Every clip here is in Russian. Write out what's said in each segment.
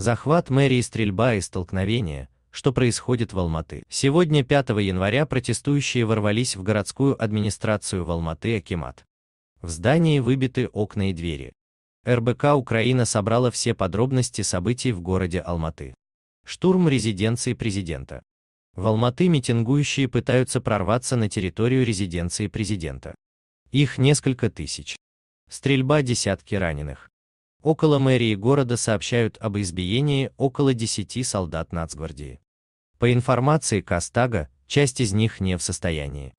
захват мэрии, стрельба и столкновение, что происходит в Алматы. Сегодня, 5 января, протестующие ворвались в городскую администрацию в Алматы Акимат. В здании выбиты окна и двери. РБК Украина собрала все подробности событий в городе Алматы. Штурм резиденции президента. В Алматы митингующие пытаются прорваться на территорию резиденции президента. Их несколько тысяч. Стрельба десятки раненых. Около мэрии города сообщают об избиении около 10 солдат нацгвардии. По информации Кастага, часть из них не в состоянии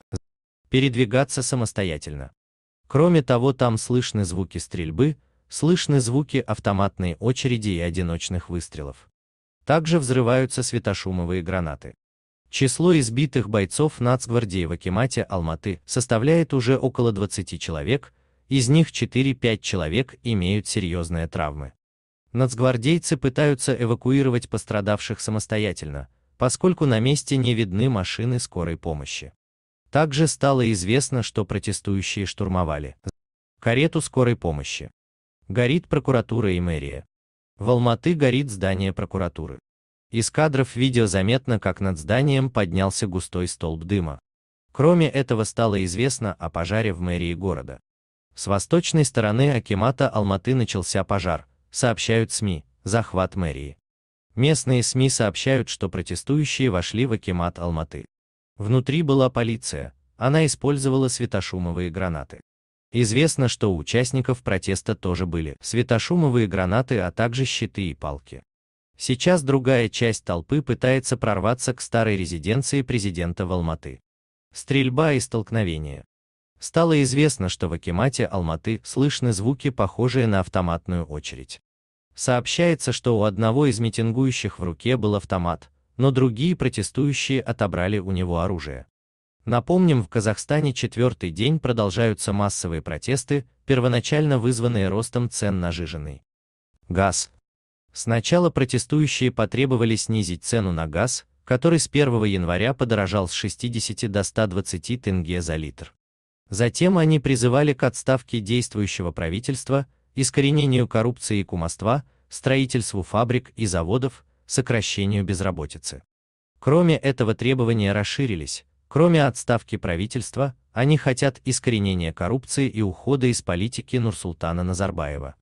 передвигаться самостоятельно. Кроме того, там слышны звуки стрельбы, слышны звуки автоматной очереди и одиночных выстрелов. Также взрываются светошумовые гранаты. Число избитых бойцов нацгвардии в Акимате Алматы составляет уже около 20 человек, из них 4-5 человек имеют серьезные травмы. Нацгвардейцы пытаются эвакуировать пострадавших самостоятельно, поскольку на месте не видны машины скорой помощи. Также стало известно, что протестующие штурмовали карету скорой помощи. Горит прокуратура и мэрия. В Алматы горит здание прокуратуры. Из кадров видео заметно, как над зданием поднялся густой столб дыма. Кроме этого стало известно о пожаре в мэрии города. С восточной стороны Акимата Алматы начался пожар, сообщают СМИ, захват мэрии. Местные СМИ сообщают, что протестующие вошли в Акимат Алматы. Внутри была полиция, она использовала светошумовые гранаты. Известно, что у участников протеста тоже были светошумовые гранаты, а также щиты и палки. Сейчас другая часть толпы пытается прорваться к старой резиденции президента в Алматы. Стрельба и столкновение. Стало известно, что в Акимате Алматы слышны звуки, похожие на автоматную очередь. Сообщается, что у одного из митингующих в руке был автомат, но другие протестующие отобрали у него оружие. Напомним, в Казахстане четвертый день продолжаются массовые протесты, первоначально вызванные ростом цен на жиженый газ. Сначала протестующие потребовали снизить цену на газ, который с 1 января подорожал с 60 до 120 тенге за литр. Затем они призывали к отставке действующего правительства, искоренению коррупции и кумовства, строительству фабрик и заводов, сокращению безработицы. Кроме этого требования расширились, кроме отставки правительства, они хотят искоренения коррупции и ухода из политики Нурсултана Назарбаева.